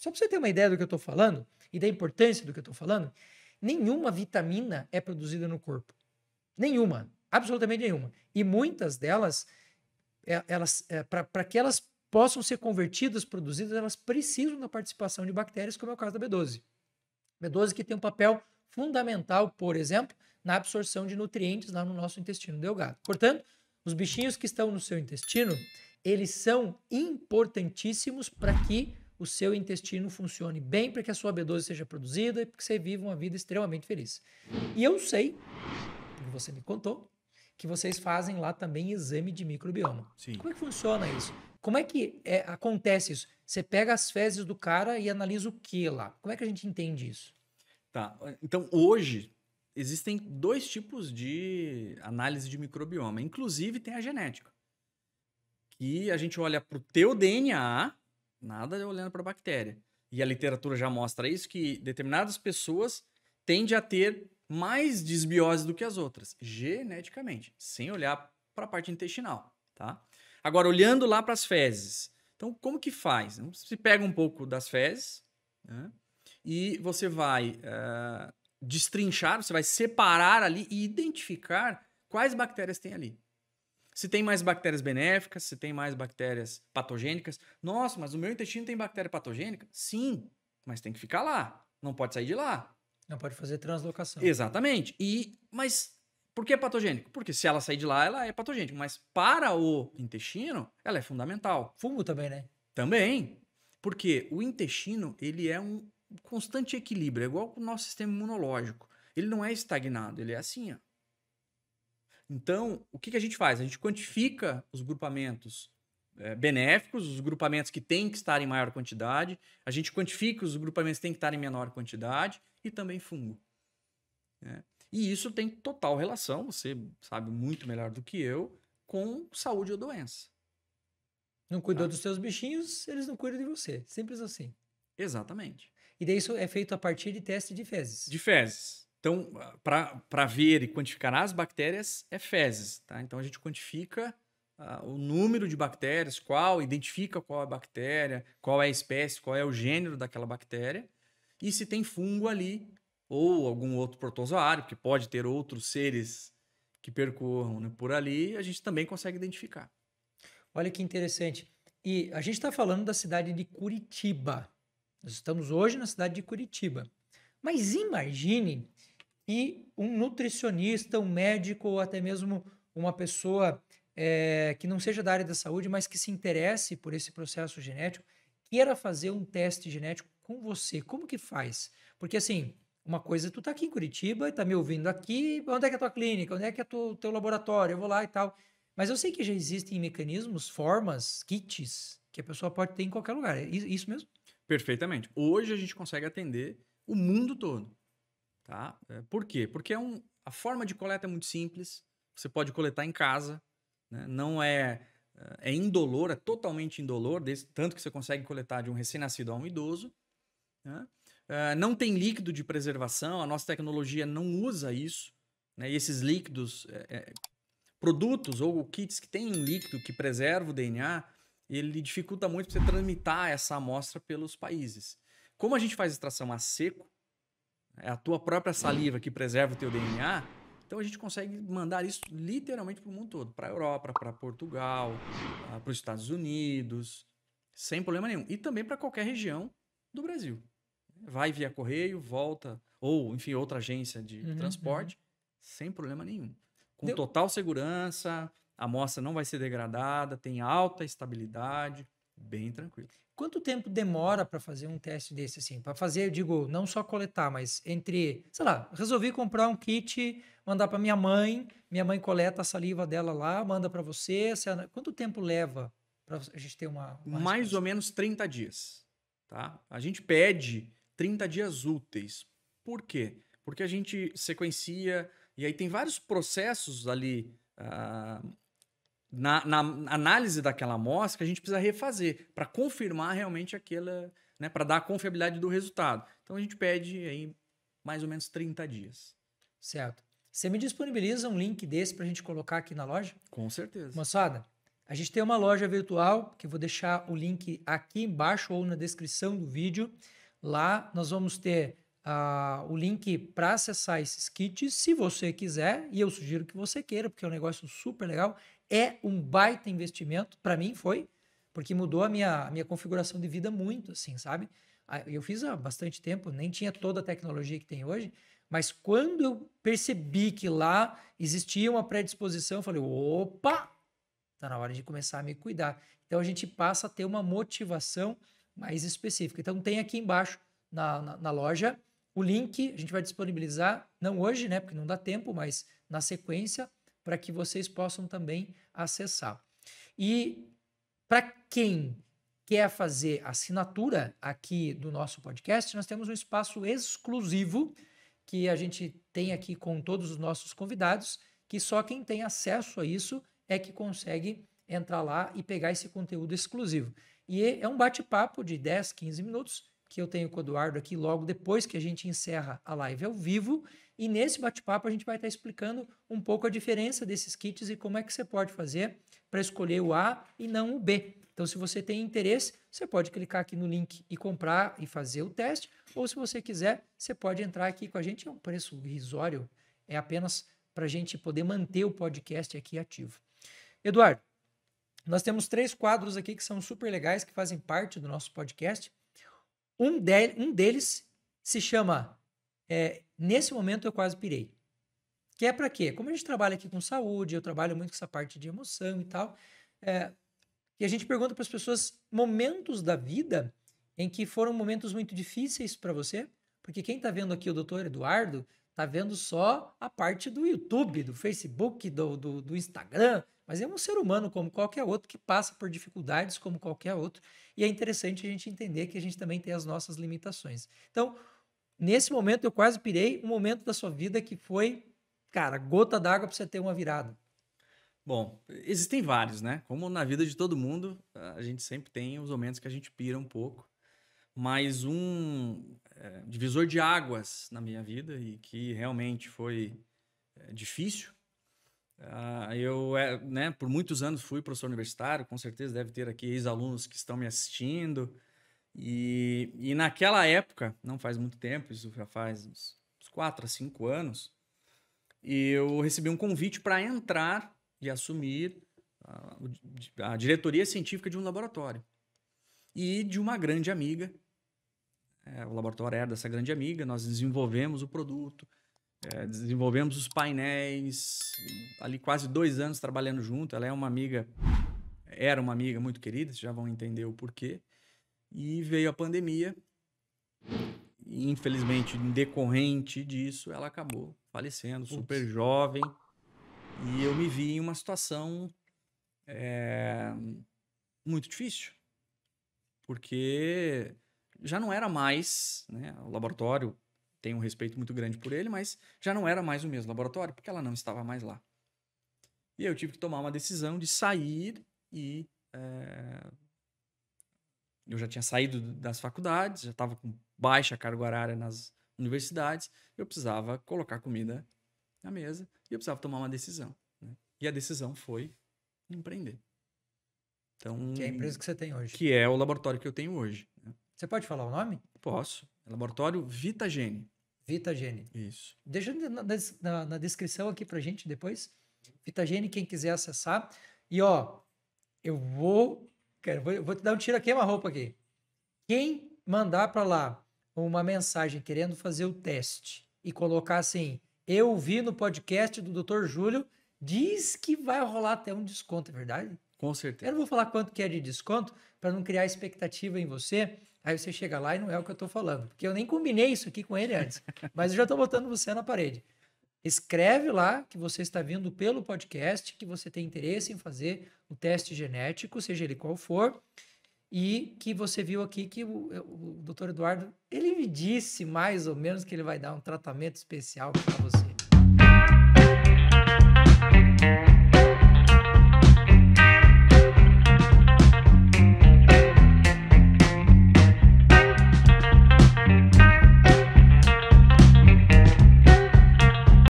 Só para você ter uma ideia do que eu estou falando e da importância do que eu estou falando, nenhuma vitamina é produzida no corpo. Nenhuma. Absolutamente nenhuma. E muitas delas, é, elas, é, para que elas possam ser convertidas, produzidas, elas precisam da participação de bactérias, como é o caso da B12. B12 que tem um papel fundamental, por exemplo, na absorção de nutrientes lá no nosso intestino delgado. Portanto, os bichinhos que estão no seu intestino, eles são importantíssimos para que o seu intestino funcione bem para que a sua B12 seja produzida e que você viva uma vida extremamente feliz. E eu sei, porque você me contou, que vocês fazem lá também exame de microbioma. Sim. Como é que funciona isso? Como é que é, acontece isso? Você pega as fezes do cara e analisa o que lá? Como é que a gente entende isso? Tá. Então, hoje, existem dois tipos de análise de microbioma. Inclusive, tem a genética. Que a gente olha para o teu DNA Nada olhando para a bactéria. E a literatura já mostra isso, que determinadas pessoas tendem a ter mais desbiose do que as outras, geneticamente, sem olhar para a parte intestinal, tá? Agora, olhando lá para as fezes. Então, como que faz? Você então, pega um pouco das fezes né? e você vai uh, destrinchar, você vai separar ali e identificar quais bactérias tem ali se tem mais bactérias benéficas, se tem mais bactérias patogênicas. Nossa, mas o meu intestino tem bactéria patogênica? Sim, mas tem que ficar lá. Não pode sair de lá. Não pode fazer translocação. Exatamente. E mas por que é patogênico? Porque se ela sair de lá, ela é patogênica, mas para o intestino, ela é fundamental. Fumo também, né? Também. Porque o intestino, ele é um constante equilíbrio, é igual o nosso sistema imunológico. Ele não é estagnado, ele é assim, ó. Então, o que, que a gente faz? A gente quantifica os grupamentos é, benéficos, os grupamentos que têm que estar em maior quantidade, a gente quantifica os grupamentos que têm que estar em menor quantidade e também fungo. Né? E isso tem total relação, você sabe muito melhor do que eu, com saúde ou doença. Não cuidou tá? dos seus bichinhos, eles não cuidam de você. Simples assim. Exatamente. E daí isso é feito a partir de teste de fezes. De fezes. Então, para ver e quantificar as bactérias, é fezes. Tá? Então, a gente quantifica uh, o número de bactérias, qual, identifica qual é a bactéria, qual é a espécie, qual é o gênero daquela bactéria, e se tem fungo ali, ou algum outro protozoário, que pode ter outros seres que percorram né? por ali, a gente também consegue identificar. Olha que interessante. E a gente está falando da cidade de Curitiba. Nós estamos hoje na cidade de Curitiba. Mas imagine e um nutricionista, um médico ou até mesmo uma pessoa é, que não seja da área da saúde, mas que se interesse por esse processo genético, queira fazer um teste genético com você. Como que faz? Porque assim, uma coisa, tu tá aqui em Curitiba, tá me ouvindo aqui, onde é que é a tua clínica? Onde é que é o teu laboratório? Eu vou lá e tal. Mas eu sei que já existem mecanismos, formas, kits, que a pessoa pode ter em qualquer lugar. É isso mesmo? Perfeitamente. Hoje a gente consegue atender o mundo todo. Tá? É, por quê? Porque é um, a forma de coleta é muito simples, você pode coletar em casa, né? não é, é, é indolor, é totalmente indolor, tanto que você consegue coletar de um recém-nascido a um idoso. Né? É, não tem líquido de preservação, a nossa tecnologia não usa isso. Né? E esses líquidos, é, é, produtos ou kits que têm um líquido que preserva o DNA, ele dificulta muito você transmitir essa amostra pelos países. Como a gente faz extração a seco, é a tua própria saliva que preserva o teu DNA. Então a gente consegue mandar isso literalmente para o mundo todo, para a Europa, para Portugal, ah, para os Estados Unidos, sem problema nenhum. E também para qualquer região do Brasil. Vai via correio, volta, ou enfim, outra agência de uhum, transporte, uhum. sem problema nenhum. Com Deu... total segurança, a amostra não vai ser degradada, tem alta estabilidade, bem tranquilo. Quanto tempo demora para fazer um teste desse assim? Para fazer, eu digo, não só coletar, mas entre, sei lá, resolvi comprar um kit, mandar para minha mãe, minha mãe coleta a saliva dela lá, manda para você, Quanto tempo leva para a gente ter uma, uma mais resposta? ou menos 30 dias, tá? A gente pede 30 dias úteis. Por quê? Porque a gente sequencia e aí tem vários processos ali uh, na, na análise daquela amostra a gente precisa refazer para confirmar realmente aquela, né, para dar a confiabilidade do resultado. Então a gente pede aí mais ou menos 30 dias. Certo. Você me disponibiliza um link desse para a gente colocar aqui na loja? Com certeza. Moçada, a gente tem uma loja virtual que eu vou deixar o link aqui embaixo ou na descrição do vídeo. Lá nós vamos ter uh, o link para acessar esses kits, se você quiser, e eu sugiro que você queira, porque é um negócio super legal é um baita investimento. Para mim foi, porque mudou a minha, a minha configuração de vida muito, assim, sabe? Ah, eu fiz há bastante tempo, nem tinha toda a tecnologia que tem hoje, mas quando eu percebi que lá existia uma predisposição, eu falei: opa, tá na hora de começar a me cuidar. Então a gente passa a ter uma motivação mais específica. Então tem aqui embaixo na, na, na loja o link, a gente vai disponibilizar, não hoje, né? Porque não dá tempo, mas na sequência, para que vocês possam também acessar. E para quem quer fazer assinatura aqui do nosso podcast, nós temos um espaço exclusivo que a gente tem aqui com todos os nossos convidados, que só quem tem acesso a isso é que consegue entrar lá e pegar esse conteúdo exclusivo. E é um bate-papo de 10, 15 minutos que eu tenho com o Eduardo aqui logo depois que a gente encerra a live ao vivo. E nesse bate-papo a gente vai estar explicando um pouco a diferença desses kits e como é que você pode fazer para escolher o A e não o B. Então, se você tem interesse, você pode clicar aqui no link e comprar e fazer o teste. Ou se você quiser, você pode entrar aqui com a gente. É um preço irrisório, é apenas para a gente poder manter o podcast aqui ativo. Eduardo, nós temos três quadros aqui que são super legais, que fazem parte do nosso podcast. Um, de, um deles se chama é, Nesse Momento Eu Quase Pirei. Que é para quê? Como a gente trabalha aqui com saúde, eu trabalho muito com essa parte de emoção e tal, é, e a gente pergunta para as pessoas momentos da vida em que foram momentos muito difíceis para você, porque quem está vendo aqui o doutor Eduardo está vendo só a parte do YouTube, do Facebook, do, do, do Instagram, mas é um ser humano como qualquer outro que passa por dificuldades como qualquer outro. E é interessante a gente entender que a gente também tem as nossas limitações. Então, nesse momento eu quase pirei um momento da sua vida que foi, cara, gota d'água para você ter uma virada. Bom, existem vários, né? Como na vida de todo mundo, a gente sempre tem os momentos que a gente pira um pouco. Mas um é, divisor de águas na minha vida e que realmente foi é, difícil eu, é, né, por muitos anos fui professor universitário, com certeza deve ter aqui ex-alunos que estão me assistindo. E, e naquela época, não faz muito tempo, isso já faz uns, uns 4 a 5 anos, eu recebi um convite para entrar e assumir a, a diretoria científica de um laboratório. E de uma grande amiga, é, o laboratório era é dessa grande amiga, nós desenvolvemos o produto, é, desenvolvemos os painéis, ali quase dois anos trabalhando junto. Ela é uma amiga, era uma amiga muito querida, vocês já vão entender o porquê. E veio a pandemia. E, infelizmente, decorrente disso, ela acabou falecendo, super jovem. E eu me vi em uma situação é, muito difícil, porque já não era mais né, o laboratório tenho um respeito muito grande por ele, mas já não era mais o mesmo laboratório, porque ela não estava mais lá. E eu tive que tomar uma decisão de sair e. É... Eu já tinha saído das faculdades, já estava com baixa carga horária nas universidades, eu precisava colocar comida na mesa e eu precisava tomar uma decisão. Né? E a decisão foi empreender. Então, que é a empresa que você tem hoje. Que é o laboratório que eu tenho hoje. Né? Você pode falar o nome? Posso. Laboratório Vitagene. Vitagene. Isso. Deixa na, na, na descrição aqui pra gente depois. Vitagene, quem quiser acessar. E ó, eu vou. Cara, vou, vou te dar um tiro aqui, uma roupa aqui. Quem mandar para lá uma mensagem querendo fazer o teste e colocar assim: Eu vi no podcast do Dr. Júlio, diz que vai rolar até um desconto, é verdade? Com certeza. Eu não vou falar quanto que é de desconto para não criar expectativa em você. Aí você chega lá e não é o que eu estou falando. Porque eu nem combinei isso aqui com ele antes. mas eu já estou botando você na parede. Escreve lá que você está vindo pelo podcast, que você tem interesse em fazer o teste genético, seja ele qual for, e que você viu aqui que o, o, o doutor Eduardo, ele me disse mais ou menos que ele vai dar um tratamento especial para você.